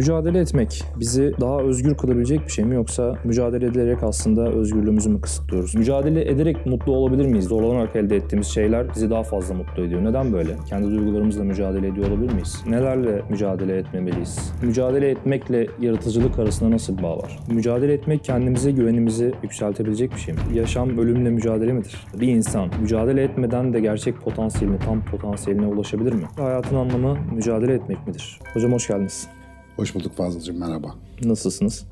mücadele etmek bizi daha özgür kılabilecek bir şey mi yoksa mücadele ederek aslında özgürlüğümüzü mü kısıtlıyoruz? Mücadele ederek mutlu olabilir miyiz? Zorlanarak elde ettiğimiz şeyler bizi daha fazla mutlu ediyor. Neden böyle? Kendi duygularımızla mücadele ediyor olabilir miyiz? Nelerle mücadele etmemeliyiz? Mücadele etmekle yaratıcılık arasında nasıl bir bağ var? Mücadele etmek kendimize güvenimizi yükseltebilecek bir şey mi? Yaşam ölümle mücadele midir? Bir insan mücadele etmeden de gerçek potansiyeline, tam potansiyeline ulaşabilir mi? Hayatın anlamı mücadele etmek midir? Hocam hoş geldiniz. Hoş bulduk Fazıl'cığım merhaba. Nasılsınız?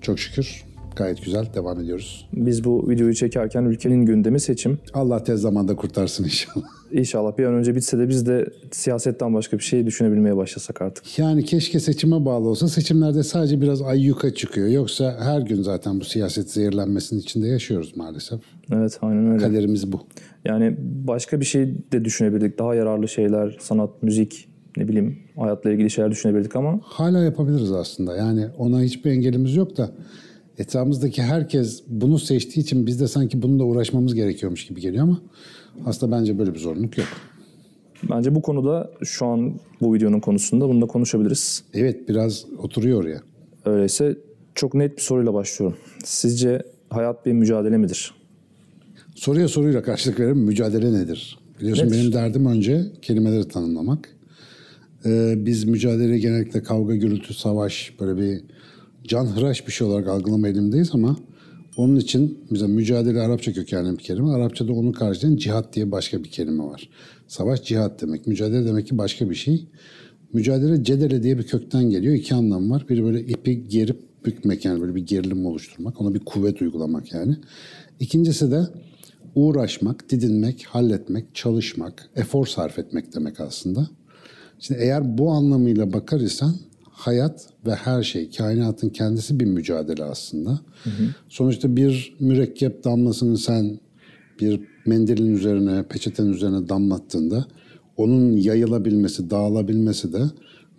Çok şükür. Gayet güzel devam ediyoruz. Biz bu videoyu çekerken ülkenin gündemi seçim. Allah tez zamanda kurtarsın inşallah. İnşallah bir an önce bitse de biz de siyasetten başka bir şey düşünebilmeye başlasak artık. Yani keşke seçime bağlı olsa. Seçimlerde sadece biraz ay yuka çıkıyor. Yoksa her gün zaten bu siyaset zehirlenmesinin içinde yaşıyoruz maalesef. Evet aynen öyle. Kaderimiz bu. Yani başka bir şey de düşünebildik. Daha yararlı şeyler, sanat, müzik, ne bileyim hayatla ilgili şeyler düşünebildik ama. Hala yapabiliriz aslında. Yani ona hiçbir engelimiz yok da etrafımızdaki herkes bunu seçtiği için biz de sanki bununla uğraşmamız gerekiyormuş gibi geliyor ama aslında bence böyle bir zorunluluk yok. Bence bu konuda şu an bu videonun konusunda bunu da konuşabiliriz. Evet biraz oturuyor ya. Öyleyse çok net bir soruyla başlıyorum. Sizce hayat bir mücadele midir? Soruya soruyla karşılık veririm. Mücadele nedir? Biliyorsun nedir? benim derdim önce kelimeleri tanımlamak e, biz mücadele genellikle kavga, gürültü, savaş böyle bir can canhıraş bir şey olarak algılama elimdeyiz ama onun için mesela mücadele Arapça kökenli bir kelime. Arapçada onun karşılığında cihat diye başka bir kelime var. Savaş cihat demek. Mücadele demek ki başka bir şey. Mücadele cedele diye bir kökten geliyor. İki anlam var. Biri böyle ipi gerip bükmek yani böyle bir gerilim oluşturmak. Ona bir kuvvet uygulamak yani. İkincisi de uğraşmak, didinmek, halletmek, çalışmak, efor sarf etmek demek aslında. Şimdi eğer bu anlamıyla bakar isen hayat ve her şey, kainatın kendisi bir mücadele aslında. Hı hı. Sonuçta bir mürekkep damlasını sen bir mendilin üzerine, peçetenin üzerine damlattığında onun yayılabilmesi, dağılabilmesi de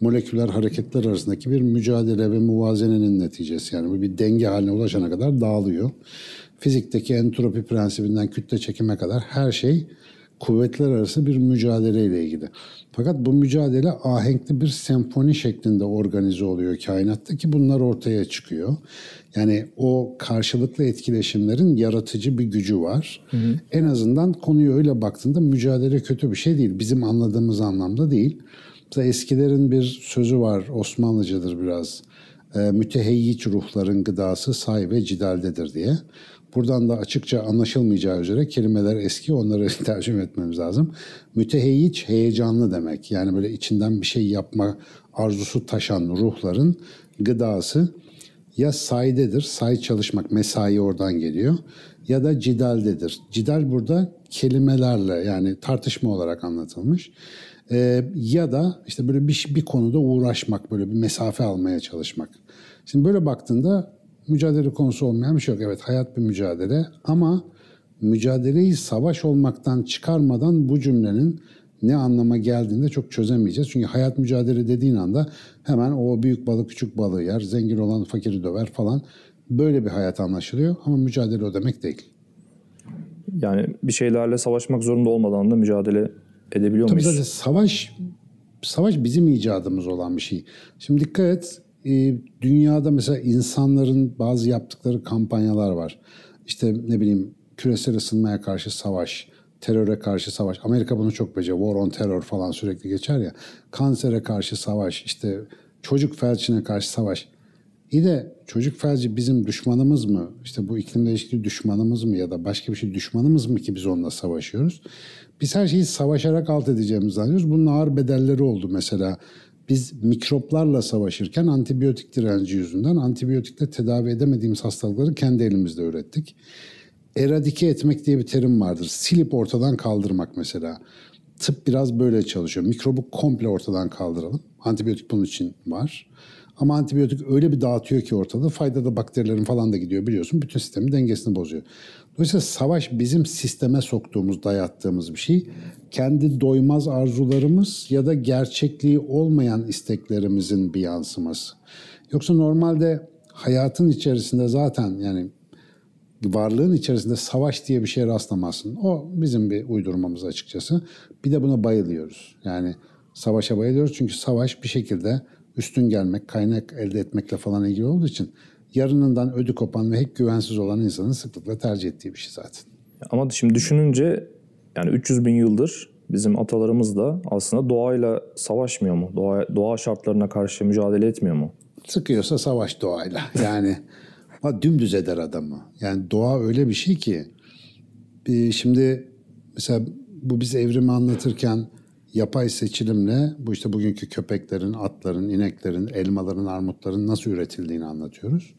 moleküler hareketler arasındaki bir mücadele ve muvazenenin neticesi. Yani bu bir denge haline ulaşana kadar dağılıyor. Fizikteki entropi prensibinden kütle çekime kadar her şey kuvvetler arası bir mücadele ile ilgili. Fakat bu mücadele ahenkli bir senfoni şeklinde organize oluyor kainatta ki bunlar ortaya çıkıyor. Yani o karşılıklı etkileşimlerin yaratıcı bir gücü var. Hı hı. En azından konuyu öyle baktığında mücadele kötü bir şey değil. Bizim anladığımız anlamda değil. Mesela eskilerin bir sözü var Osmanlıcadır biraz. E, müteheyyiç ruhların gıdası say ve cidaldedir diye. Buradan da açıkça anlaşılmayacağı üzere kelimeler eski onları tercüme etmemiz lazım. Müteheyyiç heyecanlı demek. Yani böyle içinden bir şey yapma arzusu taşan ruhların gıdası ya saydedir, say çalışmak mesai oradan geliyor ya da cidaldedir. Cidal burada kelimelerle yani tartışma olarak anlatılmış. Ee, ya da işte böyle bir, bir konuda uğraşmak, böyle bir mesafe almaya çalışmak. Şimdi böyle baktığında mücadele konusu olmayan bir şey yok. Evet hayat bir mücadele ama mücadeleyi savaş olmaktan çıkarmadan bu cümlenin ne anlama geldiğinde çok çözemeyeceğiz. Çünkü hayat mücadele dediğin anda hemen o büyük balık küçük balığı yer, zengin olan fakiri döver falan. Böyle bir hayat anlaşılıyor ama mücadele o demek değil. Yani bir şeylerle savaşmak zorunda olmadan da mücadele edebiliyor Tabii muyuz? Tabii savaş, savaş bizim icadımız olan bir şey. Şimdi dikkat et e, dünyada mesela insanların bazı yaptıkları kampanyalar var. İşte ne bileyim küresel ısınmaya karşı savaş, teröre karşı savaş. Amerika bunu çok beceriyor. War on terror falan sürekli geçer ya. Kansere karşı savaş, işte çocuk felçine karşı savaş. İyi de çocuk felci bizim düşmanımız mı? İşte bu iklim değişikliği düşmanımız mı ya da başka bir şey düşmanımız mı ki biz onunla savaşıyoruz? Biz her şeyi savaşarak alt edeceğimizi zannediyoruz. Bunun ağır bedelleri oldu mesela biz mikroplarla savaşırken antibiyotik direnci yüzünden antibiyotikle tedavi edemediğimiz hastalıkları kendi elimizde ürettik. Eradike etmek diye bir terim vardır. Silip ortadan kaldırmak mesela. Tıp biraz böyle çalışıyor. Mikrobu komple ortadan kaldıralım. Antibiyotik bunun için var. Ama antibiyotik öyle bir dağıtıyor ki ortada fayda da bakterilerin falan da gidiyor biliyorsun. Bütün sistemin dengesini bozuyor. Dolayısıyla savaş bizim sisteme soktuğumuz, dayattığımız bir şey. Kendi doymaz arzularımız ya da gerçekliği olmayan isteklerimizin bir yansıması. Yoksa normalde hayatın içerisinde zaten yani varlığın içerisinde savaş diye bir şey rastlamazsın. O bizim bir uydurmamız açıkçası. Bir de buna bayılıyoruz. Yani savaşa bayılıyoruz çünkü savaş bir şekilde üstün gelmek, kaynak elde etmekle falan ilgili olduğu için yarınından ödü kopan ve hep güvensiz olan insanın sıklıkla tercih ettiği bir şey zaten. Ama şimdi düşününce yani 300 bin yıldır bizim atalarımız da aslında doğayla savaşmıyor mu? Doğa, doğa şartlarına karşı mücadele etmiyor mu? Sıkıyorsa savaş doğayla. Yani ama dümdüz eder adamı. Yani doğa öyle bir şey ki. Şimdi mesela bu biz evrimi anlatırken yapay seçilimle bu işte bugünkü köpeklerin, atların, ineklerin, elmaların, armutların nasıl üretildiğini anlatıyoruz.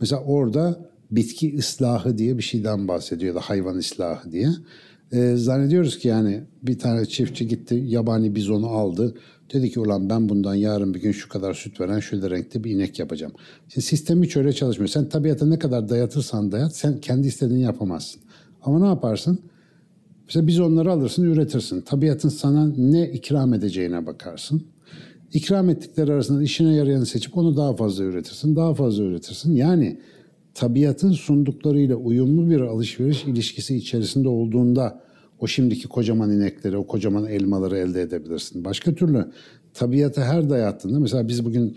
Mesela orada bitki ıslahı diye bir şeyden bahsediyor da hayvan ıslahı diye. Ee, zannediyoruz ki yani bir tane çiftçi gitti yabani bizonu aldı. Dedi ki ulan ben bundan yarın bir gün şu kadar süt veren şöyle renkte bir inek yapacağım. Şimdi sistem hiç öyle çalışmıyor. Sen tabiata ne kadar dayatırsan dayat sen kendi istediğini yapamazsın. Ama ne yaparsın? İşte biz onları alırsın, üretirsin. Tabiatın sana ne ikram edeceğine bakarsın. İkram ettikleri arasından işine yarayanı seçip onu daha fazla üretirsin, daha fazla üretirsin. Yani tabiatın sunduklarıyla uyumlu bir alışveriş ilişkisi içerisinde olduğunda o şimdiki kocaman inekleri, o kocaman elmaları elde edebilirsin. Başka türlü tabiata her dayattığında mesela biz bugün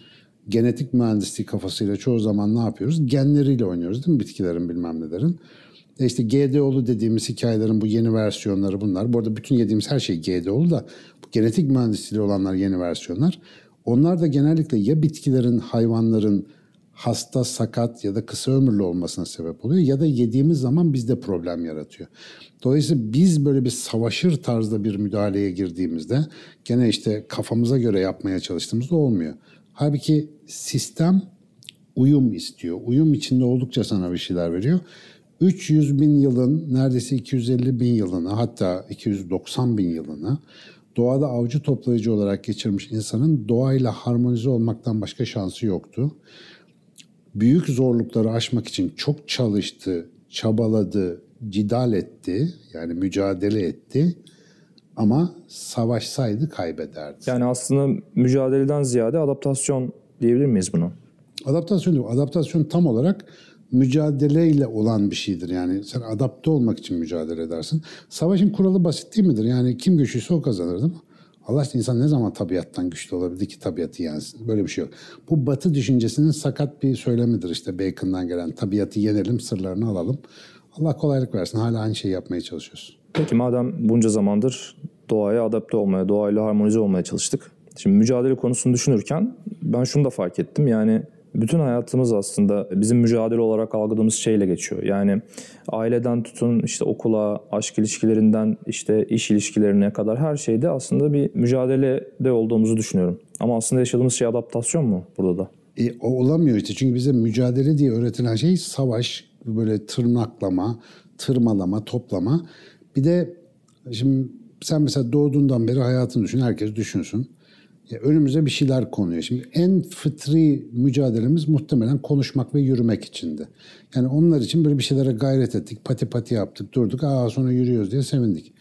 genetik mühendisliği kafasıyla çoğu zaman ne yapıyoruz? Genleriyle oynuyoruz değil mi bitkilerin bilmem nelerin. E işte GDO'lu dediğimiz hikayelerin bu yeni versiyonları bunlar. Bu arada bütün yediğimiz her şey GDO'lu da bu genetik mühendisliği olanlar yeni versiyonlar. Onlar da genellikle ya bitkilerin, hayvanların hasta, sakat ya da kısa ömürlü olmasına sebep oluyor ya da yediğimiz zaman bizde problem yaratıyor. Dolayısıyla biz böyle bir savaşır tarzda bir müdahaleye girdiğimizde gene işte kafamıza göre yapmaya çalıştığımızda olmuyor. Halbuki sistem uyum istiyor. Uyum içinde oldukça sana bir şeyler veriyor. 300 bin yılın neredeyse 250 bin yılını hatta 290 bin yılını doğada avcı toplayıcı olarak geçirmiş insanın doğayla harmonize olmaktan başka şansı yoktu. Büyük zorlukları aşmak için çok çalıştı, çabaladı, cidal etti yani mücadele etti ama savaşsaydı kaybederdi. Yani aslında mücadeleden ziyade adaptasyon diyebilir miyiz bunu? Adaptasyon değil. Adaptasyon tam olarak mücadeleyle olan bir şeydir. Yani sen adapte olmak için mücadele edersin. Savaşın kuralı basit değil midir? Yani kim güçlüyse o kazanır değil mi? Allah aşkına insan ne zaman tabiattan güçlü olabilir ki tabiatı yensin? Böyle bir şey yok. Bu batı düşüncesinin sakat bir söylemidir işte Bacon'dan gelen. Tabiatı yenelim, sırlarını alalım. Allah kolaylık versin. Hala aynı şeyi yapmaya çalışıyoruz. Peki madem bunca zamandır doğaya adapte olmaya, doğayla harmonize olmaya çalıştık. Şimdi mücadele konusunu düşünürken ben şunu da fark ettim. Yani bütün hayatımız aslında bizim mücadele olarak algıladığımız şeyle geçiyor. Yani aileden tutun işte okula, aşk ilişkilerinden işte iş ilişkilerine kadar her şeyde aslında bir mücadelede olduğumuzu düşünüyorum. Ama aslında yaşadığımız şey adaptasyon mu burada da? E, o olamıyor işte çünkü bize mücadele diye öğretilen şey savaş, böyle tırnaklama, tırmalama, toplama. Bir de şimdi sen mesela doğduğundan beri hayatını düşün, herkes düşünsün ya önümüze bir şeyler konuyor. Şimdi en fıtri mücadelemiz muhtemelen konuşmak ve yürümek içindi. Yani onlar için böyle bir şeylere gayret ettik. Pati pati yaptık, durduk. Aa sonra yürüyoruz diye sevindik.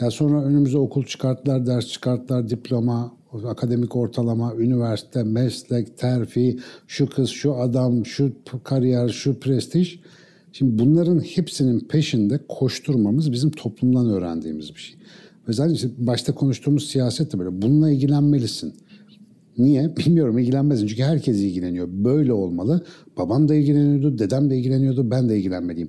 Ya sonra önümüze okul çıkarttılar, ders çıkarttılar, diploma, akademik ortalama, üniversite, meslek, terfi, şu kız, şu adam, şu kariyer, şu prestij. Şimdi bunların hepsinin peşinde koşturmamız bizim toplumdan öğrendiğimiz bir şey. Zaten işte başta konuştuğumuz siyaset de böyle. Bununla ilgilenmelisin. Niye? Bilmiyorum ilgilenmezsin. Çünkü herkes ilgileniyor. Böyle olmalı. Babam da ilgileniyordu, dedem de ilgileniyordu, ben de ilgilenmeliyim.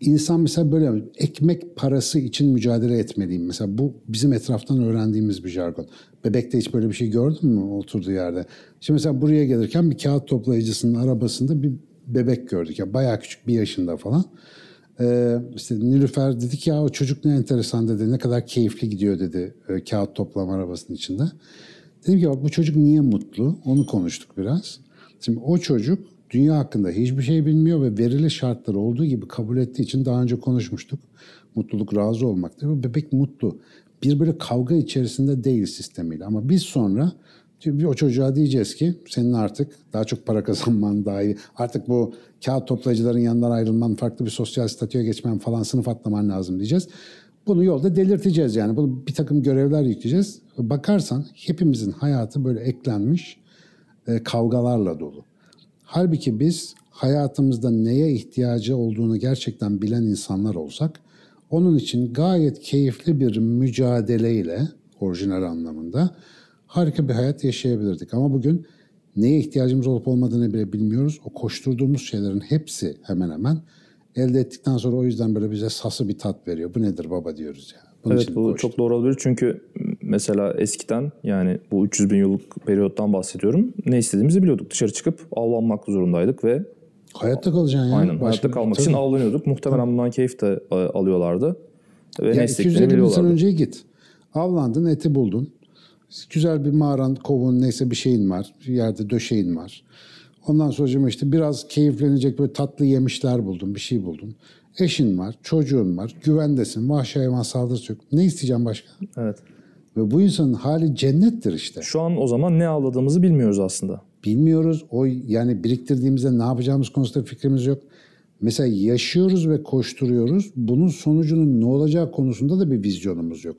İnsan mesela böyle ekmek parası için mücadele etmeliyim. Mesela bu bizim etraftan öğrendiğimiz bir jargon. Bebekte hiç böyle bir şey gördün mü oturduğu yerde? Şimdi mesela buraya gelirken bir kağıt toplayıcısının arabasında bir bebek gördük. Ya yani bayağı küçük bir yaşında falan. Ee, işte Nilüfer dedi ki ya o çocuk ne enteresan dedi. Ne kadar keyifli gidiyor dedi e, kağıt toplama arabasının içinde. Dedim ki bu çocuk niye mutlu? Onu konuştuk biraz. Şimdi o çocuk dünya hakkında hiçbir şey bilmiyor ve verili şartları olduğu gibi kabul ettiği için daha önce konuşmuştuk. Mutluluk razı olmaktır. Bebek mutlu. Bir kavga içerisinde değil sistemiyle. Ama biz sonra Şimdi o çocuğa diyeceğiz ki senin artık daha çok para kazanman daha iyi. Artık bu kağıt toplayıcıların yanından ayrılman, farklı bir sosyal statüye geçmen falan sınıf atlaman lazım diyeceğiz. Bunu yolda delirteceğiz yani. Bunu bir takım görevler yükleyeceğiz. Bakarsan hepimizin hayatı böyle eklenmiş e, kavgalarla dolu. Halbuki biz hayatımızda neye ihtiyacı olduğunu gerçekten bilen insanlar olsak onun için gayet keyifli bir mücadeleyle orijinal anlamında harika bir hayat yaşayabilirdik. Ama bugün neye ihtiyacımız olup olmadığını bile bilmiyoruz. O koşturduğumuz şeylerin hepsi hemen hemen elde ettikten sonra o yüzden böyle bize sası bir tat veriyor. Bu nedir baba diyoruz ya. Bunun evet bu koştum. çok doğru olabilir çünkü mesela eskiden yani bu 300 bin yıllık periyottan bahsediyorum. Ne istediğimizi biliyorduk. Dışarı çıkıp avlanmak zorundaydık ve Hayatta kalacaksın yani. Aynen. hayatta kalmak şey için avlanıyorduk. Muhtemelen tabii. bundan keyif de e, alıyorlardı. Ve yani 250 bin sene önce git. Avlandın, eti buldun güzel bir mağaran, kovun neyse bir şeyin var. Bir yerde döşeğin var. Ondan sonra işte biraz keyiflenecek böyle tatlı yemişler buldum bir şey buldum. Eşin var, çocuğun var, güvendesin, vahşi hayvan saldırısı yok. Ne isteyeceğim başka? Evet. Ve bu insanın hali cennettir işte. Şu an o zaman ne avladığımızı bilmiyoruz aslında. Bilmiyoruz. O yani biriktirdiğimizde ne yapacağımız konusunda fikrimiz yok. Mesela yaşıyoruz ve koşturuyoruz. Bunun sonucunun ne olacağı konusunda da bir vizyonumuz yok.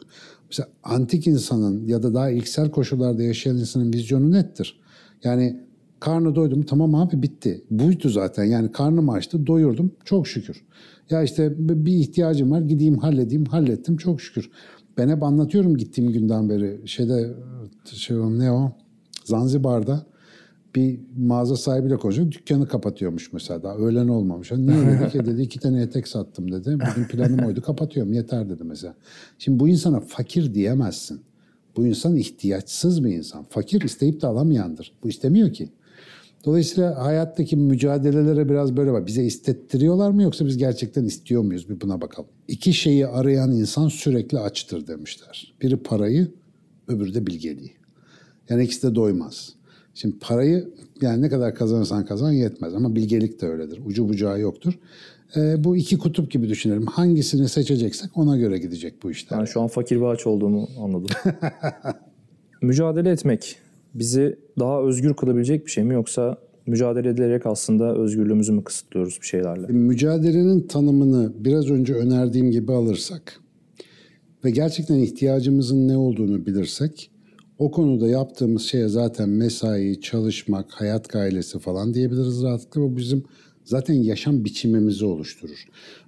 Mesela antik insanın ya da daha ilksel koşullarda yaşayan insanın vizyonu nettir. Yani karnı doydum tamam abi bitti. Buydu zaten yani karnım açtı doyurdum çok şükür. Ya işte bir ihtiyacım var gideyim halledeyim hallettim çok şükür. Ben hep anlatıyorum gittiğim günden beri şeyde şey ne o Zanzibar'da bir mağaza sahibiyle konuşuyor. Dükkanı kapatıyormuş mesela daha. Öğlen olmamış. Hani niye dedi ki dedi iki tane etek sattım dedi. Bugün planım oydu kapatıyorum yeter dedi mesela. Şimdi bu insana fakir diyemezsin. Bu insan ihtiyaçsız bir insan. Fakir isteyip de alamayandır. Bu istemiyor ki. Dolayısıyla hayattaki mücadelelere biraz böyle var. Bize istettiriyorlar mı yoksa biz gerçekten istiyor muyuz? Bir buna bakalım. İki şeyi arayan insan sürekli açtır demişler. Biri parayı, öbürü de bilgeliği. Yani ikisi de doymaz. Şimdi parayı yani ne kadar kazanırsan kazan yetmez ama bilgelik de öyledir. Ucu bucağı yoktur. E, bu iki kutup gibi düşünelim. Hangisini seçeceksek ona göre gidecek bu işler. Ben yani şu an fakir ve aç olduğumu anladım. mücadele etmek bizi daha özgür kılabilecek bir şey mi yoksa mücadele edilerek aslında özgürlüğümüzü mü kısıtlıyoruz bir şeylerle? E, mücadelenin tanımını biraz önce önerdiğim gibi alırsak ve gerçekten ihtiyacımızın ne olduğunu bilirsek o konuda yaptığımız şey zaten mesai, çalışmak, hayat gailesi falan diyebiliriz rahatlıkla. Bu bizim zaten yaşam biçimimizi oluşturur.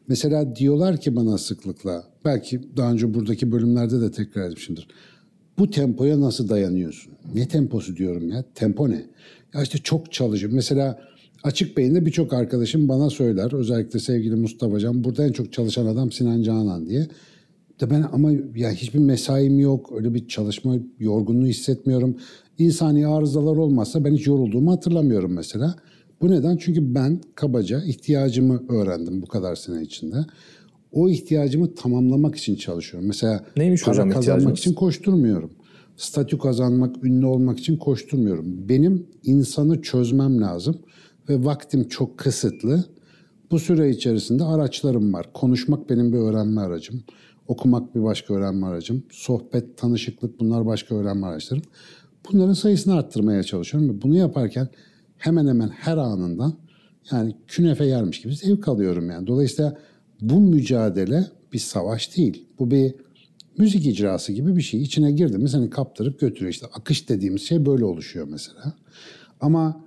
Mesela diyorlar ki bana sıklıkla, belki daha önce buradaki bölümlerde de tekrar etmişimdir. Bu tempoya nasıl dayanıyorsun? Ne temposu diyorum ya? Tempo ne? Ya işte çok çalışıyorum. Mesela açık beyinde birçok arkadaşım bana söyler. Özellikle sevgili Mustafa Can, burada en çok çalışan adam Sinan Canan diye. De ben ama ya hiçbir mesaim yok. Öyle bir çalışma yorgunluğu hissetmiyorum. İnsani arızalar olmazsa ben hiç yorulduğumu hatırlamıyorum mesela. Bu neden? Çünkü ben kabaca ihtiyacımı öğrendim bu kadar sene içinde. O ihtiyacımı tamamlamak için çalışıyorum. Mesela Neymiş para hocam, kazanmak için koşturmuyorum. Statü kazanmak, ünlü olmak için koşturmuyorum. Benim insanı çözmem lazım ve vaktim çok kısıtlı. Bu süre içerisinde araçlarım var. Konuşmak benim bir öğrenme aracım. Okumak bir başka öğrenme aracım. Sohbet, tanışıklık bunlar başka öğrenme araçlarım. Bunların sayısını arttırmaya çalışıyorum. Ve bunu yaparken hemen hemen her anından yani künefe yermiş gibi zevk alıyorum yani. Dolayısıyla bu mücadele bir savaş değil. Bu bir müzik icrası gibi bir şey. İçine girdi mi seni kaptırıp götürüyor. İşte akış dediğimiz şey böyle oluşuyor mesela. Ama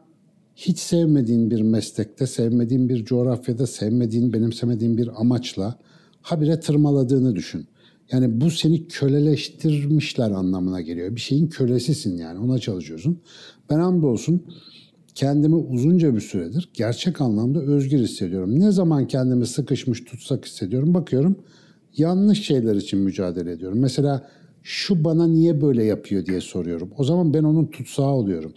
hiç sevmediğin bir meslekte, sevmediğin bir coğrafyada, sevmediğin, benimsemediğin bir amaçla habire tırmaladığını düşün. Yani bu seni köleleştirmişler anlamına geliyor. Bir şeyin kölesisin yani ona çalışıyorsun. Ben hamdolsun kendimi uzunca bir süredir gerçek anlamda özgür hissediyorum. Ne zaman kendimi sıkışmış tutsak hissediyorum bakıyorum yanlış şeyler için mücadele ediyorum. Mesela şu bana niye böyle yapıyor diye soruyorum. O zaman ben onun tutsağı oluyorum.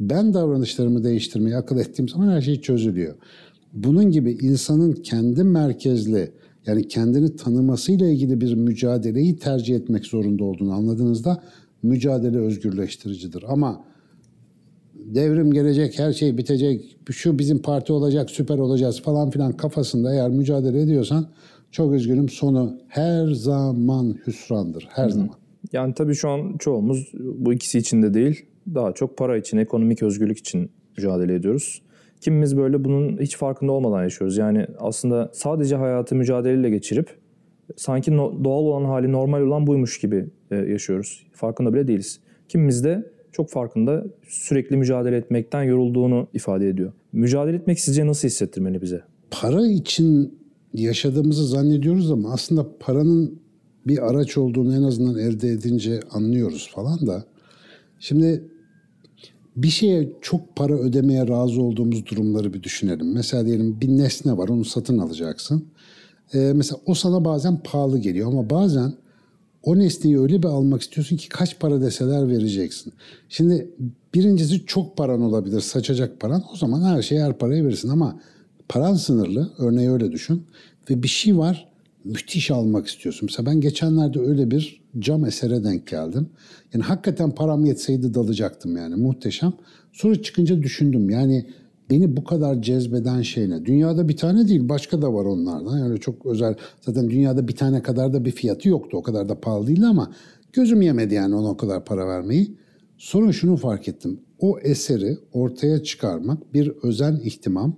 Ben davranışlarımı değiştirmeyi akıl ettiğim zaman her şey çözülüyor. Bunun gibi insanın kendi merkezli yani kendini tanımasıyla ilgili bir mücadeleyi tercih etmek zorunda olduğunu anladığınızda mücadele özgürleştiricidir. Ama devrim gelecek, her şey bitecek, şu bizim parti olacak, süper olacağız falan filan kafasında eğer mücadele ediyorsan çok üzgünüm sonu her zaman hüsrandır, her Hı. zaman. Yani tabii şu an çoğumuz bu ikisi içinde değil, daha çok para için, ekonomik özgürlük için mücadele ediyoruz kimimiz böyle bunun hiç farkında olmadan yaşıyoruz. Yani aslında sadece hayatı mücadeleyle geçirip sanki no, doğal olan hali normal olan buymuş gibi e, yaşıyoruz. Farkında bile değiliz. Kimimiz de çok farkında sürekli mücadele etmekten yorulduğunu ifade ediyor. Mücadele etmek sizce nasıl hissettirmeli bize? Para için yaşadığımızı zannediyoruz ama aslında paranın bir araç olduğunu en azından elde edince anlıyoruz falan da. Şimdi bir şeye çok para ödemeye razı olduğumuz durumları bir düşünelim. Mesela diyelim bir nesne var onu satın alacaksın. Ee, mesela o sana bazen pahalı geliyor ama bazen o nesneyi öyle bir almak istiyorsun ki kaç para deseler vereceksin. Şimdi birincisi çok paran olabilir, saçacak paran. O zaman her şeye her paraya verirsin ama paran sınırlı. Örneği öyle düşün. Ve bir şey var müthiş almak istiyorsun. Mesela ben geçenlerde öyle bir cam esere denk geldim. Yani hakikaten param yetseydi dalacaktım yani muhteşem. Sonra çıkınca düşündüm yani beni bu kadar cezbeden şey ne? Dünyada bir tane değil başka da var onlardan. Yani çok özel zaten dünyada bir tane kadar da bir fiyatı yoktu. O kadar da pahalı değil ama gözüm yemedi yani ona o kadar para vermeyi. Sonra şunu fark ettim. O eseri ortaya çıkarmak bir özen ihtimam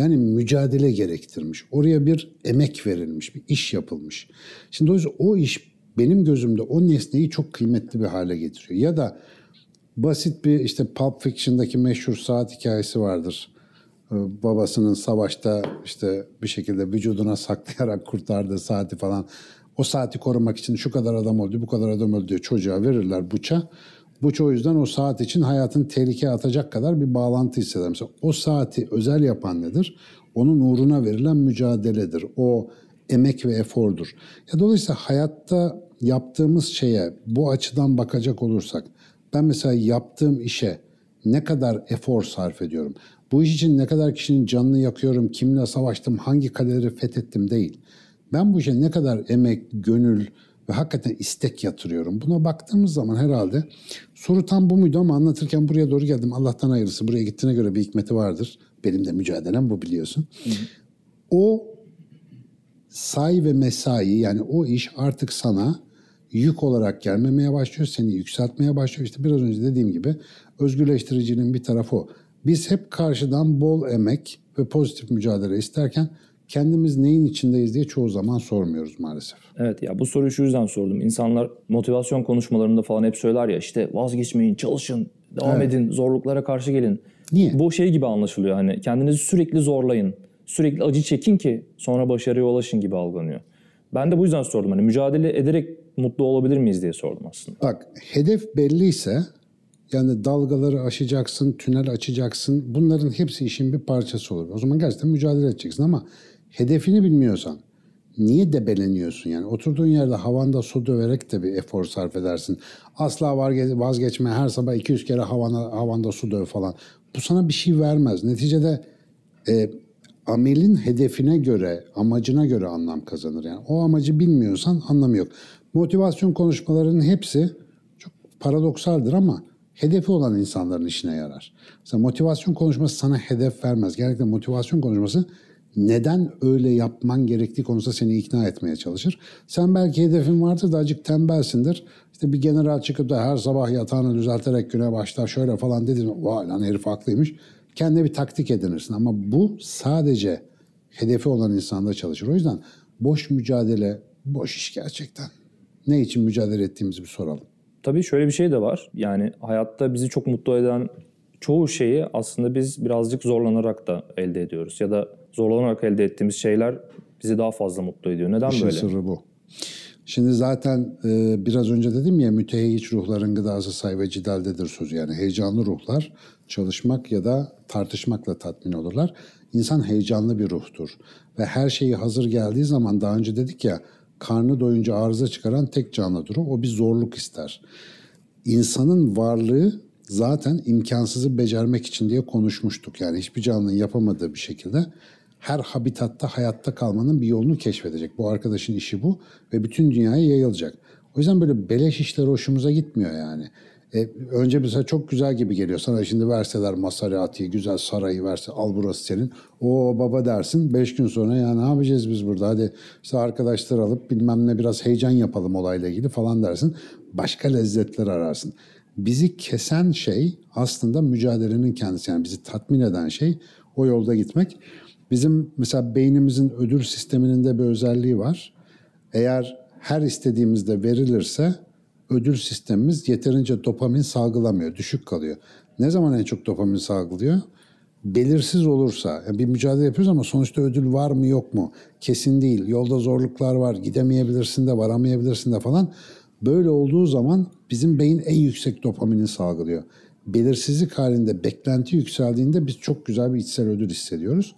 yani mücadele gerektirmiş. Oraya bir emek verilmiş, bir iş yapılmış. Şimdi dolayısıyla o iş benim gözümde o nesneyi çok kıymetli bir hale getiriyor. Ya da basit bir işte Pulp Fiction'daki meşhur saat hikayesi vardır. Ee, babasının savaşta işte bir şekilde vücuduna saklayarak kurtardığı saati falan. O saati korumak için şu kadar adam öldü, bu kadar adam öldü diyor. Çocuğa verirler bıçağı. Bu çoğu yüzden o saat için hayatını tehlikeye atacak kadar bir bağlantı hisseder. Mesela o saati özel yapan nedir? Onun uğruna verilen mücadeledir. O emek ve efordur. Ya dolayısıyla hayatta yaptığımız şeye bu açıdan bakacak olursak ben mesela yaptığım işe ne kadar efor sarf ediyorum. Bu iş için ne kadar kişinin canını yakıyorum, kimle savaştım, hangi kaleleri fethettim değil. Ben bu işe ne kadar emek, gönül, ve hakikaten istek yatırıyorum. Buna baktığımız zaman herhalde soru tam bu muydu ama anlatırken buraya doğru geldim. Allah'tan ayrısı buraya gittiğine göre bir hikmeti vardır. Benim de mücadelem bu biliyorsun. Hı O say ve mesai yani o iş artık sana yük olarak gelmemeye başlıyor. Seni yükseltmeye başlıyor. İşte biraz önce dediğim gibi özgürleştiricinin bir tarafı o. Biz hep karşıdan bol emek ve pozitif mücadele isterken kendimiz neyin içindeyiz diye çoğu zaman sormuyoruz maalesef. Evet ya bu soruyu şu yüzden sordum. İnsanlar motivasyon konuşmalarında falan hep söyler ya işte vazgeçmeyin, çalışın, devam evet. edin, zorluklara karşı gelin. Niye? Bu şey gibi anlaşılıyor hani kendinizi sürekli zorlayın. Sürekli acı çekin ki sonra başarıya ulaşın gibi algılanıyor. Ben de bu yüzden sordum hani mücadele ederek mutlu olabilir miyiz diye sordum aslında. Bak hedef belliyse yani dalgaları aşacaksın, tünel açacaksın. Bunların hepsi işin bir parçası olur. O zaman gerçekten mücadele edeceksin ama hedefini bilmiyorsan niye debeleniyorsun yani? Oturduğun yerde havanda su döverek de bir efor sarf edersin. Asla vazgeçme her sabah 200 kere havana, havanda su döv falan. Bu sana bir şey vermez. Neticede e, amelin hedefine göre, amacına göre anlam kazanır. Yani o amacı bilmiyorsan anlamı yok. Motivasyon konuşmalarının hepsi çok paradoksaldır ama hedefi olan insanların işine yarar. Mesela motivasyon konuşması sana hedef vermez. Genellikle motivasyon konuşması neden öyle yapman gerektiği konusunda seni ikna etmeye çalışır. Sen belki hedefin vardır da acık tembelsindir. İşte bir general çıkıp da her sabah yatağını düzelterek güne başlar şöyle falan dedin. Vay lan herif haklıymış. Kendine bir taktik edinirsin ama bu sadece hedefi olan insanda çalışır. O yüzden boş mücadele boş iş gerçekten. Ne için mücadele ettiğimizi bir soralım. Tabii şöyle bir şey de var. Yani hayatta bizi çok mutlu eden çoğu şeyi aslında biz birazcık zorlanarak da elde ediyoruz. Ya da zorlanarak elde ettiğimiz şeyler bizi daha fazla mutlu ediyor. Neden İşin böyle? sırrı bu. Şimdi zaten e, biraz önce dedim ya mütehiyyiç ruhların gıdası say ve cidaldedir sözü. Yani heyecanlı ruhlar çalışmak ya da tartışmakla tatmin olurlar. İnsan heyecanlı bir ruhtur. Ve her şeyi hazır geldiği zaman daha önce dedik ya karnı doyunca arıza çıkaran tek canlıdır o. O bir zorluk ister. İnsanın varlığı zaten imkansızı becermek için diye konuşmuştuk. Yani hiçbir canlının yapamadığı bir şekilde her habitatta hayatta kalmanın bir yolunu keşfedecek. Bu arkadaşın işi bu ve bütün dünyaya yayılacak. O yüzden böyle beleş işler hoşumuza gitmiyor yani. E, önce mesela çok güzel gibi geliyor. Sana şimdi verseler Maserati'yi, güzel sarayı verse al burası senin. O baba dersin. Beş gün sonra ya ne yapacağız biz burada? Hadi işte arkadaşlar alıp bilmem ne biraz heyecan yapalım olayla ilgili falan dersin. Başka lezzetler ararsın. Bizi kesen şey aslında mücadelenin kendisi. Yani bizi tatmin eden şey o yolda gitmek. Bizim mesela beynimizin ödül sisteminin de bir özelliği var. Eğer her istediğimizde verilirse ödül sistemimiz yeterince dopamin salgılamıyor, düşük kalıyor. Ne zaman en çok dopamin salgılıyor? Belirsiz olursa, yani bir mücadele yapıyoruz ama sonuçta ödül var mı yok mu? Kesin değil, yolda zorluklar var, gidemeyebilirsin de varamayabilirsin de falan. Böyle olduğu zaman bizim beyin en yüksek dopamini salgılıyor. Belirsizlik halinde, beklenti yükseldiğinde biz çok güzel bir içsel ödül hissediyoruz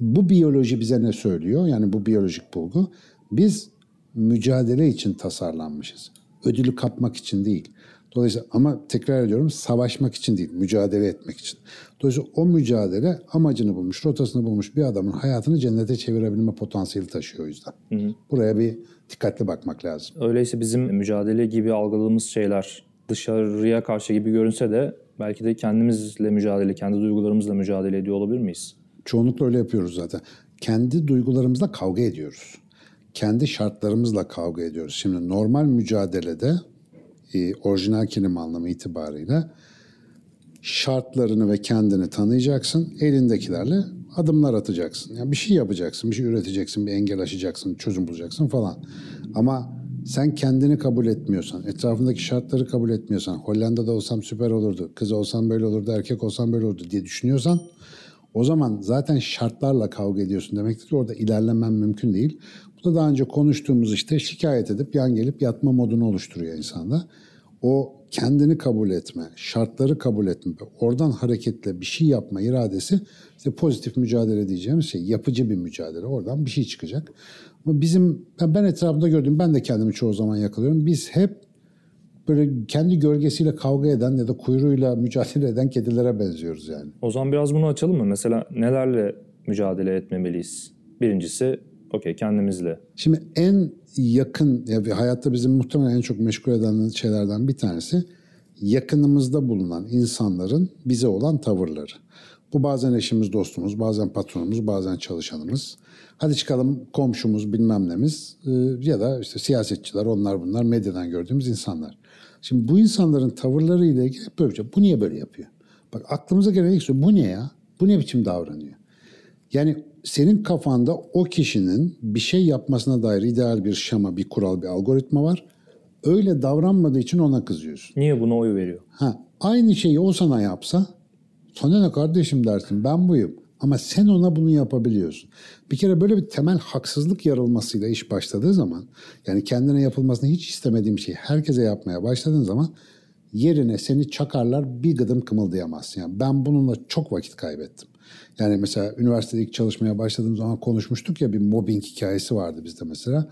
bu biyoloji bize ne söylüyor? Yani bu biyolojik bulgu. Biz mücadele için tasarlanmışız. Ödülü kapmak için değil. Dolayısıyla ama tekrar ediyorum savaşmak için değil, mücadele etmek için. Dolayısıyla o mücadele amacını bulmuş, rotasını bulmuş bir adamın hayatını cennete çevirebilme potansiyeli taşıyor o yüzden. Hı hı. Buraya bir dikkatli bakmak lazım. Öyleyse bizim mücadele gibi algıladığımız şeyler dışarıya karşı gibi görünse de belki de kendimizle mücadele, kendi duygularımızla mücadele ediyor olabilir miyiz? çoğunlukla öyle yapıyoruz zaten. Kendi duygularımızla kavga ediyoruz. Kendi şartlarımızla kavga ediyoruz. Şimdi normal mücadelede e, orijinal kelime anlamı itibarıyla şartlarını ve kendini tanıyacaksın. Elindekilerle adımlar atacaksın. Yani bir şey yapacaksın, bir şey üreteceksin, bir engel aşacaksın, çözüm bulacaksın falan. Ama sen kendini kabul etmiyorsan, etrafındaki şartları kabul etmiyorsan, Hollanda'da olsam süper olurdu, kız olsam böyle olurdu, erkek olsam böyle olurdu diye düşünüyorsan o zaman zaten şartlarla kavga ediyorsun demektir ki orada ilerlemen mümkün değil. Bu da daha önce konuştuğumuz işte şikayet edip yan gelip yatma modunu oluşturuyor insanda. O kendini kabul etme, şartları kabul etme, oradan hareketle bir şey yapma iradesi işte pozitif mücadele diyeceğimiz şey, yapıcı bir mücadele. Oradan bir şey çıkacak. Ama bizim ben etrafımda gördüğüm, ben de kendimi çoğu zaman yakalıyorum. Biz hep böyle kendi gölgesiyle kavga eden ya da kuyruğuyla mücadele eden kedilere benziyoruz yani. O zaman biraz bunu açalım mı? Mesela nelerle mücadele etmemeliyiz? Birincisi okey kendimizle. Şimdi en yakın ya hayatta bizim muhtemelen en çok meşgul eden şeylerden bir tanesi yakınımızda bulunan insanların bize olan tavırları. Bu bazen eşimiz, dostumuz, bazen patronumuz, bazen çalışanımız. Hadi çıkalım komşumuz, bilmem nemiz e, ya da işte siyasetçiler, onlar bunlar, medyadan gördüğümüz insanlar. Şimdi bu insanların tavırları ile ilgili hep böyle şey. Bu niye böyle yapıyor? Bak aklımıza gelen ilk soru bu ne ya? Bu ne biçim davranıyor? Yani senin kafanda o kişinin bir şey yapmasına dair ideal bir şema, bir kural, bir algoritma var. Öyle davranmadığı için ona kızıyorsun. Niye buna oy veriyor? Ha, aynı şeyi o sana yapsa sana ne kardeşim dersin ben buyum. Ama sen ona bunu yapabiliyorsun. Bir kere böyle bir temel haksızlık yarılmasıyla iş başladığı zaman yani kendine yapılmasını hiç istemediğim şeyi herkese yapmaya başladığın zaman yerine seni çakarlar bir gıdım kımıldayamazsın. Yani ben bununla çok vakit kaybettim. Yani mesela üniversitede ilk çalışmaya başladığım zaman konuşmuştuk ya bir mobbing hikayesi vardı bizde mesela.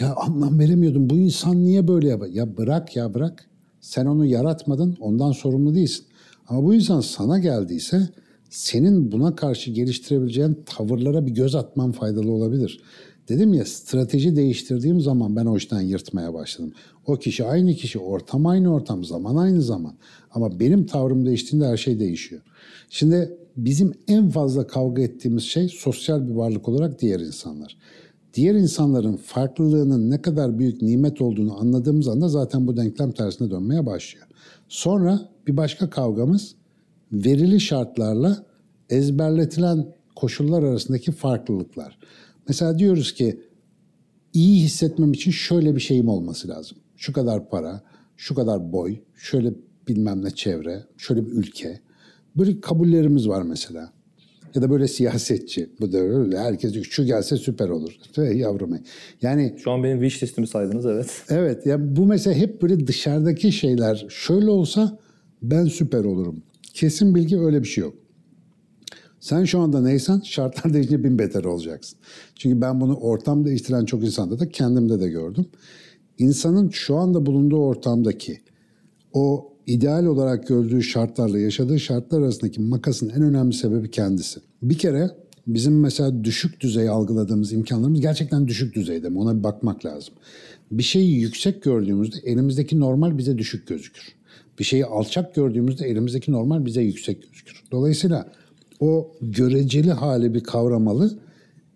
Ya anlam veremiyordum bu insan niye böyle yapıyor? Ya bırak ya bırak. Sen onu yaratmadın ondan sorumlu değilsin. Ama bu insan sana geldiyse senin buna karşı geliştirebileceğin tavırlara bir göz atman faydalı olabilir. Dedim ya strateji değiştirdiğim zaman ben o işten yırtmaya başladım. O kişi aynı kişi, ortam aynı ortam, zaman aynı zaman. Ama benim tavrım değiştiğinde her şey değişiyor. Şimdi bizim en fazla kavga ettiğimiz şey sosyal bir varlık olarak diğer insanlar diğer insanların farklılığının ne kadar büyük nimet olduğunu anladığımız anda zaten bu denklem tersine dönmeye başlıyor. Sonra bir başka kavgamız verili şartlarla ezberletilen koşullar arasındaki farklılıklar. Mesela diyoruz ki iyi hissetmem için şöyle bir şeyim olması lazım. Şu kadar para, şu kadar boy, şöyle bilmem ne çevre, şöyle bir ülke. Böyle kabullerimiz var mesela. Ya da böyle siyasetçi. Bu da öyle. Herkes şu gelse süper olur. Tüh yavrum. Yani şu an benim wish listimi saydınız evet. Evet. Yani bu mesela hep böyle dışarıdaki şeyler şöyle olsa ben süper olurum. Kesin bilgi öyle bir şey yok. Sen şu anda neysen şartlar değişince bin beter olacaksın. Çünkü ben bunu ortam değiştiren çok insanda da kendimde de gördüm. İnsanın şu anda bulunduğu ortamdaki o ideal olarak gördüğü şartlarla yaşadığı şartlar arasındaki makasın en önemli sebebi kendisi. Bir kere bizim mesela düşük düzey algıladığımız imkanlarımız gerçekten düşük düzeyde Ona bir bakmak lazım. Bir şeyi yüksek gördüğümüzde elimizdeki normal bize düşük gözükür. Bir şeyi alçak gördüğümüzde elimizdeki normal bize yüksek gözükür. Dolayısıyla o göreceli hali bir kavramalı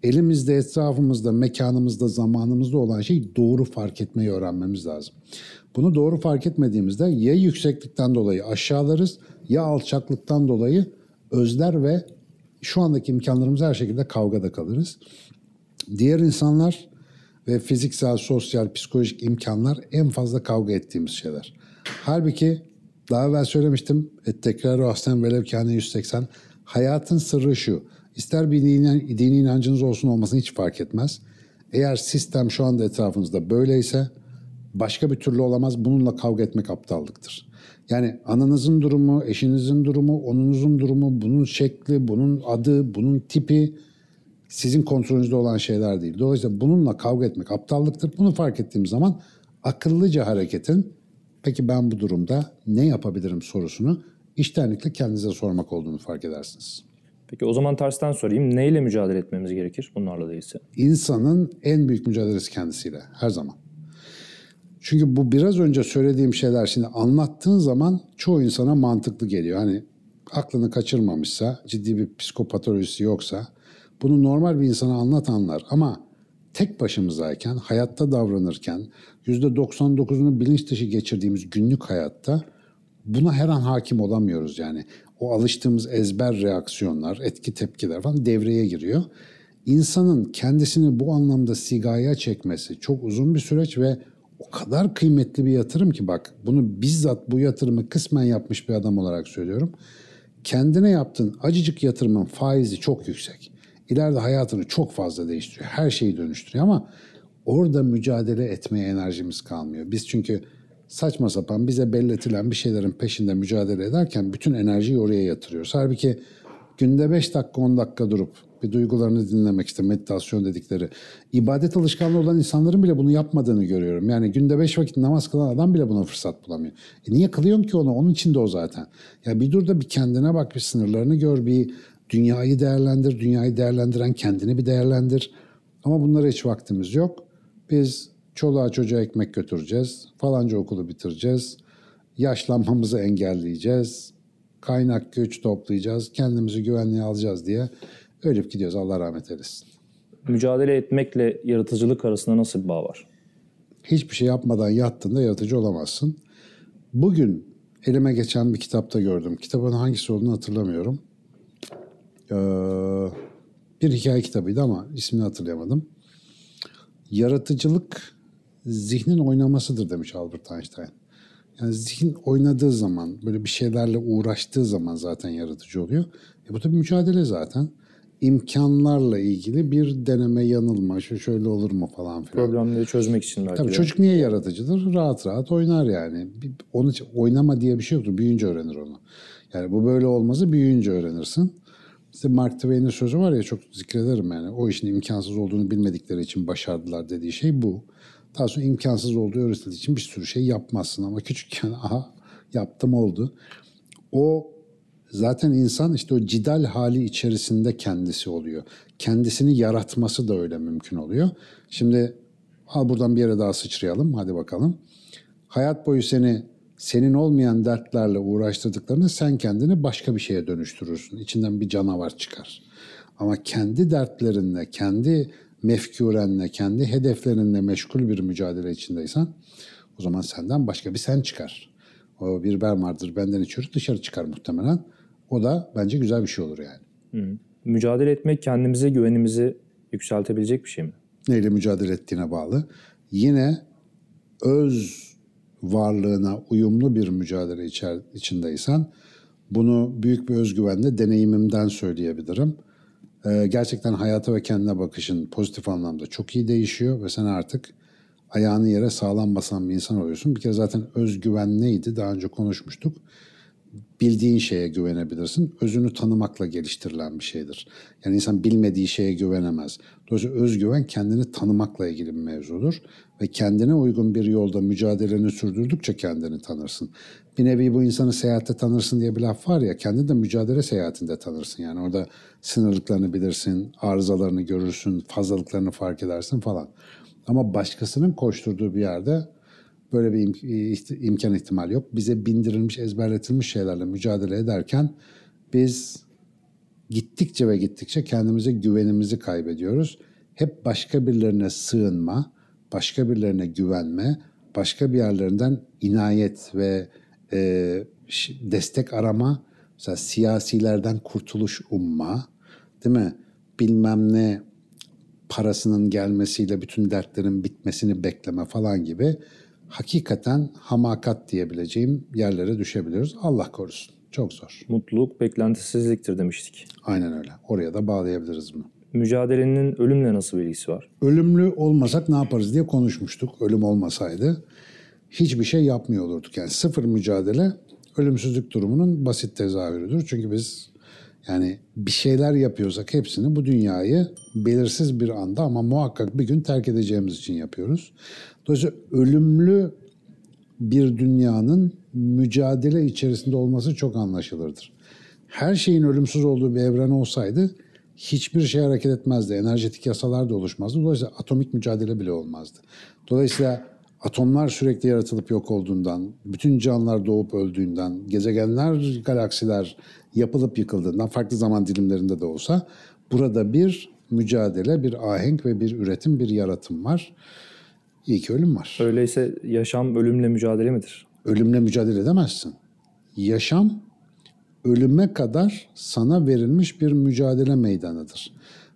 elimizde, etrafımızda, mekanımızda, zamanımızda olan şeyi doğru fark etmeyi öğrenmemiz lazım. Bunu doğru fark etmediğimizde ya yükseklikten dolayı aşağılarız ya alçaklıktan dolayı özler ve şu andaki imkanlarımız her şekilde kavgada kalırız. Diğer insanlar ve fiziksel, sosyal, psikolojik imkanlar en fazla kavga ettiğimiz şeyler. Halbuki daha evvel söylemiştim. Et tekrar o aslen velev 180. Hayatın sırrı şu İster bir dini, inancınız olsun olmasın hiç fark etmez. Eğer sistem şu anda etrafınızda böyleyse başka bir türlü olamaz. Bununla kavga etmek aptallıktır. Yani ananızın durumu, eşinizin durumu, onunuzun durumu, bunun şekli, bunun adı, bunun tipi sizin kontrolünüzde olan şeyler değil. Dolayısıyla bununla kavga etmek aptallıktır. Bunu fark ettiğim zaman akıllıca hareketin peki ben bu durumda ne yapabilirim sorusunu iştenlikle kendinize sormak olduğunu fark edersiniz. Peki o zaman tersten sorayım. Neyle mücadele etmemiz gerekir bunlarla değilse? İnsanın en büyük mücadelesi kendisiyle her zaman. Çünkü bu biraz önce söylediğim şeyler şimdi anlattığın zaman çoğu insana mantıklı geliyor. Hani aklını kaçırmamışsa, ciddi bir psikopatolojisi yoksa bunu normal bir insana anlat anlar. Ama tek başımızayken, hayatta davranırken, %99'unu bilinç dışı geçirdiğimiz günlük hayatta buna her an hakim olamıyoruz yani o alıştığımız ezber reaksiyonlar, etki tepkiler falan devreye giriyor. İnsanın kendisini bu anlamda sigaya çekmesi çok uzun bir süreç ve o kadar kıymetli bir yatırım ki bak bunu bizzat bu yatırımı kısmen yapmış bir adam olarak söylüyorum. Kendine yaptığın acıcık yatırımın faizi çok yüksek. İleride hayatını çok fazla değiştiriyor. Her şeyi dönüştürüyor ama orada mücadele etmeye enerjimiz kalmıyor. Biz çünkü saçma sapan bize belletilen bir şeylerin peşinde mücadele ederken bütün enerjiyi oraya yatırıyoruz. Halbuki günde 5 dakika 10 dakika durup bir duygularını dinlemek işte meditasyon dedikleri. ibadet alışkanlığı olan insanların bile bunu yapmadığını görüyorum. Yani günde beş vakit namaz kılan adam bile buna fırsat bulamıyor. E niye kılıyorsun ki onu? Onun için de o zaten. Ya bir dur da bir kendine bak, bir sınırlarını gör, bir dünyayı değerlendir. Dünyayı değerlendiren kendini bir değerlendir. Ama bunlara hiç vaktimiz yok. Biz Çoluğa çocuğa ekmek götüreceğiz. Falanca okulu bitireceğiz. Yaşlanmamızı engelleyeceğiz. Kaynak güç toplayacağız. Kendimizi güvenliğe alacağız diye ölüp gidiyoruz. Allah rahmet eylesin. Mücadele etmekle yaratıcılık arasında nasıl bir bağ var? Hiçbir şey yapmadan yattığında yaratıcı olamazsın. Bugün elime geçen bir kitapta gördüm. Kitabın hangisi olduğunu hatırlamıyorum. Ee, bir hikaye kitabıydı ama ismini hatırlayamadım. Yaratıcılık zihnin oynamasıdır demiş Albert Einstein. Yani zihin oynadığı zaman, böyle bir şeylerle uğraştığı zaman zaten yaratıcı oluyor. E bu tabii mücadele zaten. İmkanlarla ilgili bir deneme yanılma, şu şöyle olur mu falan filan. Problemleri çözmek için belki. Tabii çocuk niye yaratıcıdır? Rahat rahat oynar yani. Onun için oynama diye bir şey yoktur. Büyüyünce öğrenir onu. Yani bu böyle olmazı büyüyünce öğrenirsin. İşte Mark Twain'in sözü var ya çok zikrederim yani. O işin imkansız olduğunu bilmedikleri için başardılar dediği şey bu. Daha sonra imkansız olduğu öğretildiği için bir sürü şey yapmazsın ama küçükken aha yaptım oldu. O zaten insan işte o cidal hali içerisinde kendisi oluyor. Kendisini yaratması da öyle mümkün oluyor. Şimdi al buradan bir yere daha sıçrayalım hadi bakalım. Hayat boyu seni senin olmayan dertlerle uğraştırdıklarını sen kendini başka bir şeye dönüştürürsün. İçinden bir canavar çıkar. Ama kendi dertlerinle, kendi mefkûrenle, kendi hedeflerinle meşgul bir mücadele içindeysen o zaman senden başka bir sen çıkar. O bir ben vardır benden içeri dışarı çıkar muhtemelen. O da bence güzel bir şey olur yani. Hı. Mücadele etmek kendimize güvenimizi yükseltebilecek bir şey mi? Neyle mücadele ettiğine bağlı. Yine öz varlığına uyumlu bir mücadele içer, içindeysen bunu büyük bir özgüvenle deneyimimden söyleyebilirim. Ee, gerçekten hayata ve kendine bakışın pozitif anlamda çok iyi değişiyor ve sen artık ayağını yere sağlam basan bir insan oluyorsun. Bir kere zaten özgüven neydi daha önce konuşmuştuk bildiğin şeye güvenebilirsin. Özünü tanımakla geliştirilen bir şeydir. Yani insan bilmediği şeye güvenemez. Dolayısıyla özgüven kendini tanımakla ilgili bir mevzudur. Ve kendine uygun bir yolda mücadeleni sürdürdükçe kendini tanırsın. Bir nevi bu insanı seyahatte tanırsın diye bir laf var ya kendini de mücadele seyahatinde tanırsın. Yani orada sınırlıklarını bilirsin, arızalarını görürsün, fazlalıklarını fark edersin falan. Ama başkasının koşturduğu bir yerde Böyle bir imkan ihtimal yok. Bize bindirilmiş, ezberletilmiş şeylerle mücadele ederken biz gittikçe ve gittikçe kendimize güvenimizi kaybediyoruz. Hep başka birilerine sığınma, başka birilerine güvenme, başka bir yerlerinden inayet ve e, destek arama, mesela siyasilerden kurtuluş umma, değil mi? Bilmem ne parasının gelmesiyle bütün dertlerin bitmesini bekleme falan gibi hakikaten hamakat diyebileceğim yerlere düşebiliyoruz. Allah korusun. Çok zor. Mutluluk beklentisizliktir demiştik. Aynen öyle. Oraya da bağlayabiliriz mi? Mücadelenin ölümle nasıl bir ilgisi var? Ölümlü olmasak ne yaparız diye konuşmuştuk. Ölüm olmasaydı hiçbir şey yapmıyor olurduk. Yani sıfır mücadele ölümsüzlük durumunun basit tezahürüdür. Çünkü biz yani bir şeyler yapıyorsak hepsini bu dünyayı belirsiz bir anda ama muhakkak bir gün terk edeceğimiz için yapıyoruz. Dolayısıyla ölümlü bir dünyanın mücadele içerisinde olması çok anlaşılırdır. Her şeyin ölümsüz olduğu bir evren olsaydı hiçbir şey hareket etmezdi. Enerjetik yasalar da oluşmazdı. Dolayısıyla atomik mücadele bile olmazdı. Dolayısıyla atomlar sürekli yaratılıp yok olduğundan, bütün canlılar doğup öldüğünden, gezegenler, galaksiler yapılıp yıkıldığından farklı zaman dilimlerinde de olsa burada bir mücadele, bir ahenk ve bir üretim, bir yaratım var. İyi ki ölüm var. Öyleyse yaşam ölümle mücadele midir? Ölümle mücadele edemezsin. Yaşam ölüme kadar sana verilmiş bir mücadele meydanıdır.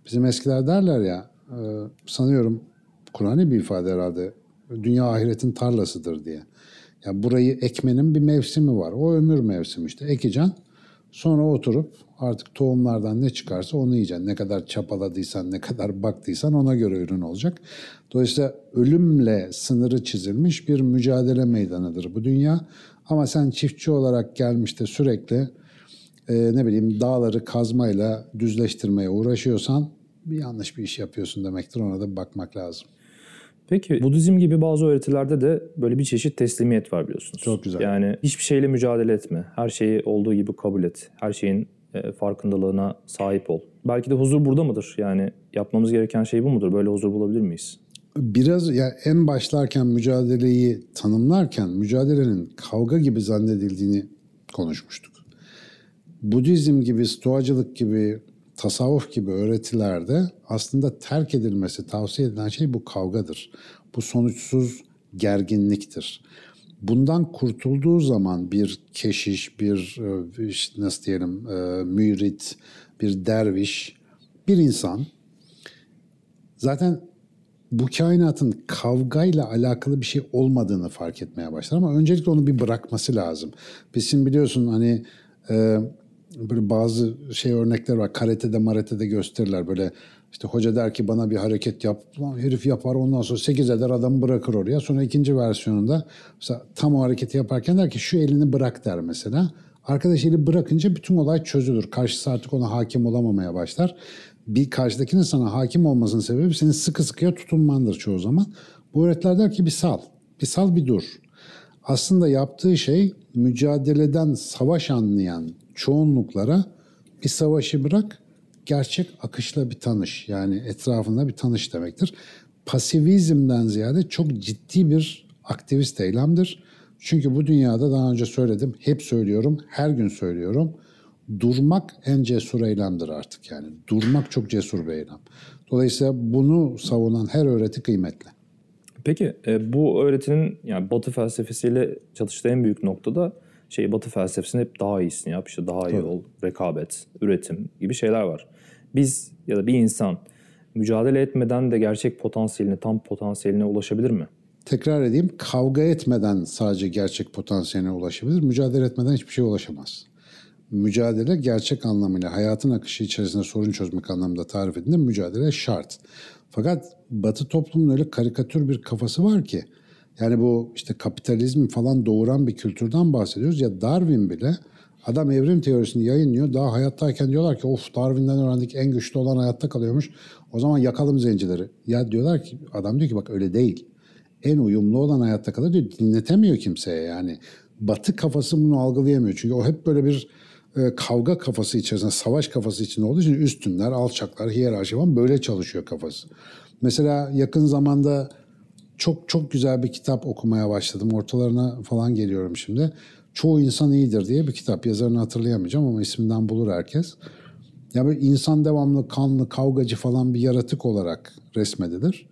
Bizim eskiler derler ya, e, sanıyorum Kur'an'ı bir ifade herhalde, dünya ahiretin tarlasıdır diye. Ya burayı ekmenin bir mevsimi var. O ömür mevsimi işte. Ekeceksin, Sonra oturup artık tohumlardan ne çıkarsa onu yiyeceksin. Ne kadar çapaladıysan, ne kadar baktıysan ona göre ürün olacak. Dolayısıyla ölümle sınırı çizilmiş bir mücadele meydanıdır bu dünya. Ama sen çiftçi olarak gelmiş de sürekli e, ne bileyim dağları kazmayla düzleştirmeye uğraşıyorsan bir yanlış bir iş yapıyorsun demektir. Ona da bakmak lazım. Peki Budizm gibi bazı öğretilerde de böyle bir çeşit teslimiyet var biliyorsunuz. Çok güzel. Yani hiçbir şeyle mücadele etme. Her şeyi olduğu gibi kabul et. Her şeyin e, farkındalığına sahip ol. Belki de huzur burada mıdır? Yani yapmamız gereken şey bu mudur? Böyle huzur bulabilir miyiz? Biraz yani en başlarken mücadeleyi tanımlarken mücadelenin kavga gibi zannedildiğini konuşmuştuk. Budizm gibi, stoacılık gibi tasavvuf gibi öğretilerde aslında terk edilmesi tavsiye edilen şey bu kavgadır. Bu sonuçsuz gerginliktir. Bundan kurtulduğu zaman bir keşiş, bir e, işte nasıl diyelim e, mürit, bir derviş, bir insan zaten bu kainatın kavgayla alakalı bir şey olmadığını fark etmeye başlar ama öncelikle onu bir bırakması lazım. Biz şimdi biliyorsun hani e, böyle bazı şey örnekler var. Karatede maratede gösterirler böyle işte hoca der ki bana bir hareket yap. herif yapar ondan sonra 8 eder adamı bırakır oraya. Sonra ikinci versiyonunda mesela tam o hareketi yaparken der ki şu elini bırak der mesela. Arkadaş eli bırakınca bütün olay çözülür. Karşısı artık ona hakim olamamaya başlar. Bir karşıdakinin sana hakim olmasının sebebi senin sıkı sıkıya tutunmandır çoğu zaman. Bu öğretiler der ki bir sal. Bir sal bir dur. Aslında yaptığı şey mücadeleden savaş anlayan çoğunluklara bir savaşı bırak, gerçek akışla bir tanış. Yani etrafında bir tanış demektir. Pasivizmden ziyade çok ciddi bir aktivist eylemdir. Çünkü bu dünyada daha önce söyledim, hep söylüyorum, her gün söylüyorum. Durmak en cesur eylemdir artık yani. Durmak çok cesur bir eylem. Dolayısıyla bunu savunan her öğreti kıymetli. Peki e, bu öğretinin yani Batı felsefesiyle çatıştığı en büyük da şey Batı felsefesinde hep daha iyisini yap işte daha iyi Tabii. ol, rekabet, üretim gibi şeyler var. Biz ya da bir insan mücadele etmeden de gerçek potansiyeline, tam potansiyeline ulaşabilir mi? Tekrar edeyim, kavga etmeden sadece gerçek potansiyeline ulaşabilir. Mücadele etmeden hiçbir şeye ulaşamaz. Mücadele gerçek anlamıyla hayatın akışı içerisinde sorun çözmek anlamında tarif edildiğinde mücadele şart. Fakat Batı toplumunun öyle karikatür bir kafası var ki yani bu işte kapitalizmi falan doğuran bir kültürden bahsediyoruz ya Darwin bile adam evrim teorisini yayınlıyor. Daha hayattayken diyorlar ki of Darwin'den öğrendik en güçlü olan hayatta kalıyormuş. O zaman yakalım zencileri. Ya diyorlar ki adam diyor ki bak öyle değil. En uyumlu olan hayatta kalıyor diyor. Dinletemiyor kimseye yani. Batı kafası bunu algılayamıyor. Çünkü o hep böyle bir e, kavga kafası içerisinde, savaş kafası içinde olduğu için üstünler, alçaklar, hiyerarşi falan böyle çalışıyor kafası. Mesela yakın zamanda çok çok güzel bir kitap okumaya başladım. Ortalarına falan geliyorum şimdi. Çoğu insan iyidir diye bir kitap. Yazarını hatırlayamayacağım ama isminden bulur herkes. Ya bir insan devamlı kanlı, kavgacı falan bir yaratık olarak resmedilir.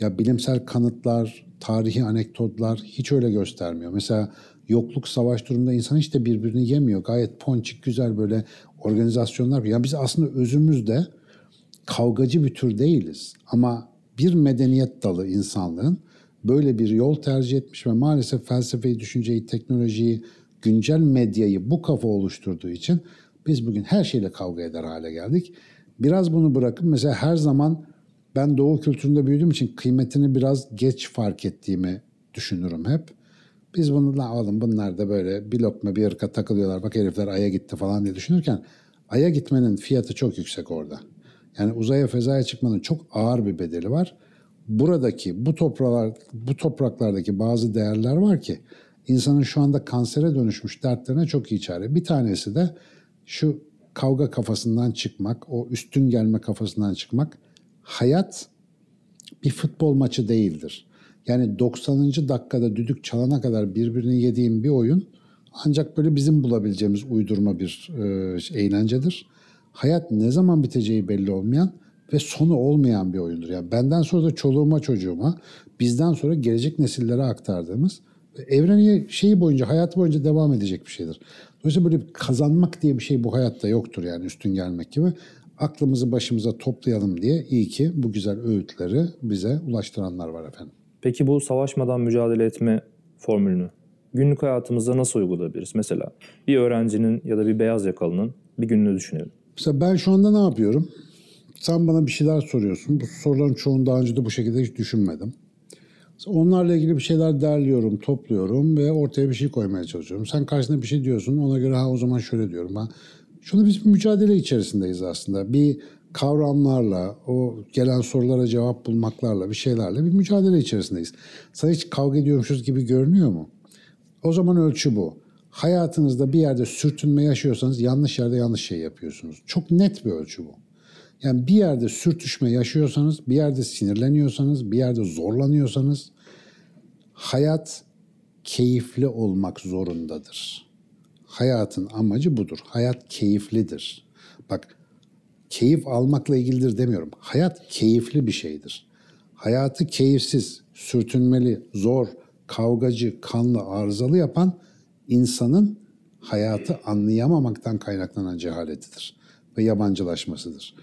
Ya bilimsel kanıtlar, tarihi anekdotlar hiç öyle göstermiyor. Mesela yokluk savaş durumda insan hiç de birbirini yemiyor. Gayet ponçik güzel böyle organizasyonlar. Yani biz aslında özümüzde kavgacı bir tür değiliz. Ama bir medeniyet dalı insanlığın böyle bir yol tercih etmiş ve maalesef felsefeyi, düşünceyi, teknolojiyi, güncel medyayı bu kafa oluşturduğu için biz bugün her şeyle kavga eder hale geldik. Biraz bunu bırakın mesela her zaman ben doğu kültüründe büyüdüğüm için kıymetini biraz geç fark ettiğimi düşünürüm hep. Biz bunu la oğlum bunlar da böyle bir lokma bir ırka takılıyorlar. Bak herifler Ay'a gitti falan diye düşünürken Ay'a gitmenin fiyatı çok yüksek orada. Yani uzaya fezaya çıkmanın çok ağır bir bedeli var. Buradaki bu topraklar bu topraklardaki bazı değerler var ki insanın şu anda kansere dönüşmüş dertlerine çok iyi çare. Bir tanesi de şu kavga kafasından çıkmak, o üstün gelme kafasından çıkmak. Hayat bir futbol maçı değildir. Yani 90. dakikada düdük çalana kadar birbirini yediğim bir oyun ancak böyle bizim bulabileceğimiz uydurma bir e, şey, eğlencedir. Hayat ne zaman biteceği belli olmayan ve sonu olmayan bir oyundur. Yani benden sonra da çoluğuma çocuğuma, bizden sonra gelecek nesillere aktardığımız evreni şeyi boyunca, hayat boyunca devam edecek bir şeydir. Dolayısıyla böyle bir kazanmak diye bir şey bu hayatta yoktur yani üstün gelmek gibi. Aklımızı başımıza toplayalım diye iyi ki bu güzel öğütleri bize ulaştıranlar var efendim. Peki bu savaşmadan mücadele etme formülünü günlük hayatımızda nasıl uygulayabiliriz? Mesela bir öğrencinin ya da bir beyaz yakalının bir gününü düşünelim. Mesela ben şu anda ne yapıyorum? Sen bana bir şeyler soruyorsun. Bu soruların çoğunu daha önce de bu şekilde hiç düşünmedim. Onlarla ilgili bir şeyler derliyorum, topluyorum ve ortaya bir şey koymaya çalışıyorum. Sen karşısında bir şey diyorsun, ona göre ha o zaman şöyle diyorum. Ben şunu biz bir mücadele içerisindeyiz aslında. Bir kavramlarla, o gelen sorulara cevap bulmaklarla, bir şeylerle bir mücadele içerisindeyiz. Sana hiç kavga ediyormuşuz gibi görünüyor mu? O zaman ölçü bu. Hayatınızda bir yerde sürtünme yaşıyorsanız yanlış yerde yanlış şey yapıyorsunuz. Çok net bir ölçü bu. Yani bir yerde sürtüşme yaşıyorsanız, bir yerde sinirleniyorsanız, bir yerde zorlanıyorsanız hayat keyifli olmak zorundadır. Hayatın amacı budur. Hayat keyiflidir. Bak keyif almakla ilgilidir demiyorum. Hayat keyifli bir şeydir. Hayatı keyifsiz, sürtünmeli, zor, kavgacı, kanlı, arızalı yapan insanın hayatı anlayamamaktan kaynaklanan cehaletidir ve yabancılaşmasıdır.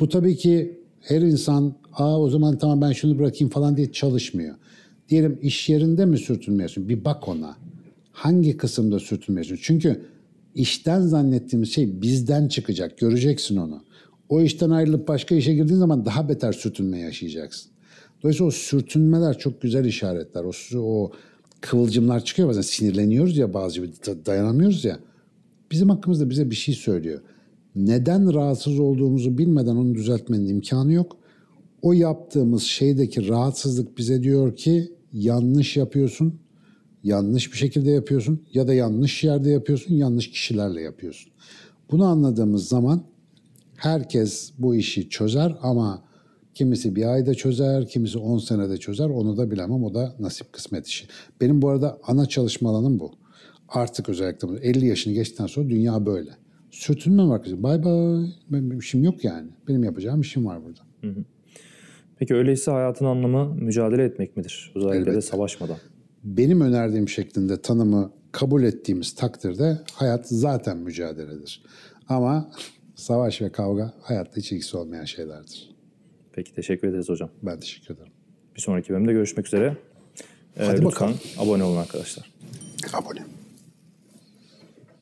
Bu tabii ki her insan aa o zaman tamam ben şunu bırakayım falan diye çalışmıyor. Diyelim iş yerinde mi sürtünmüyorsun? Bir bak ona. Hangi kısımda sürtünmüyorsun? Çünkü işten zannettiğimiz şey bizden çıkacak. Göreceksin onu. O işten ayrılıp başka işe girdiğin zaman daha beter sürtünme yaşayacaksın. Dolayısıyla o sürtünmeler çok güzel işaretler. O, o kıvılcımlar çıkıyor bazen sinirleniyoruz ya bazı bir dayanamıyoruz ya. Bizim hakkımızda bize bir şey söylüyor. Neden rahatsız olduğumuzu bilmeden onu düzeltmenin imkanı yok. O yaptığımız şeydeki rahatsızlık bize diyor ki yanlış yapıyorsun yanlış bir şekilde yapıyorsun ya da yanlış yerde yapıyorsun, yanlış kişilerle yapıyorsun. Bunu anladığımız zaman herkes bu işi çözer ama kimisi bir ayda çözer, kimisi 10 senede çözer onu da bilemem o da nasip kısmet işi. Benim bu arada ana çalışma alanım bu. Artık özellikle 50 yaşını geçtikten sonra dünya böyle. Sürtünme var kızım. Bay bay. Benim işim yok yani. Benim yapacağım işim var burada. Peki öyleyse hayatın anlamı mücadele etmek midir? Özellikle Elbette. de savaşmadan benim önerdiğim şeklinde tanımı kabul ettiğimiz takdirde hayat zaten mücadeledir. Ama savaş ve kavga hayatta hiç ilgisi olmayan şeylerdir. Peki teşekkür ederiz hocam. Ben teşekkür ederim. Bir sonraki bölümde görüşmek üzere. Hadi ee, bakalım. Abone olun arkadaşlar. Abone.